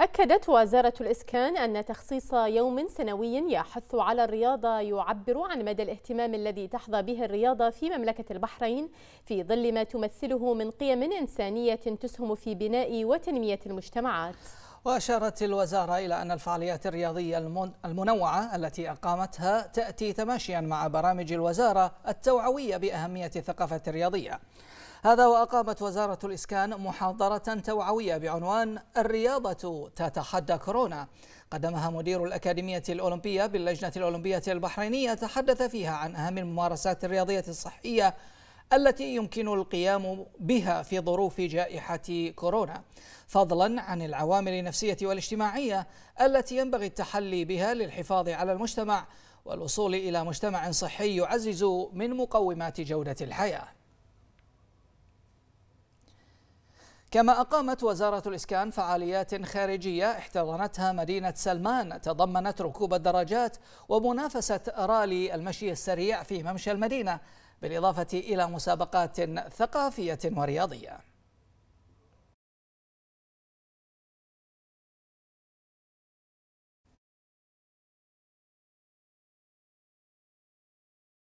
أكدت وزارة الإسكان أن تخصيص يوم سنوي يحث على الرياضة يعبر عن مدى الاهتمام الذي تحظى به الرياضة في مملكة البحرين في ظل ما تمثله من قيم إنسانية تسهم في بناء وتنمية المجتمعات وأشارت الوزارة إلى أن الفعاليات الرياضية المنوعة التي أقامتها تأتي تماشيا مع برامج الوزارة التوعوية بأهمية الثقافة الرياضية هذا وأقامت وزارة الإسكان محاضرة توعوية بعنوان الرياضة تتحدى كورونا قدمها مدير الأكاديمية الأولمبية باللجنة الأولمبية البحرينية تحدث فيها عن أهم الممارسات الرياضية الصحية التي يمكن القيام بها في ظروف جائحة كورونا فضلا عن العوامل النفسية والاجتماعية التي ينبغي التحلي بها للحفاظ على المجتمع والوصول إلى مجتمع صحي يعزز من مقومات جودة الحياة كما أقامت وزارة الإسكان فعاليات خارجية احتضنتها مدينة سلمان تضمنت ركوب الدراجات ومنافسة رالي المشي السريع في ممشى المدينة بالإضافة إلى مسابقات ثقافية ورياضية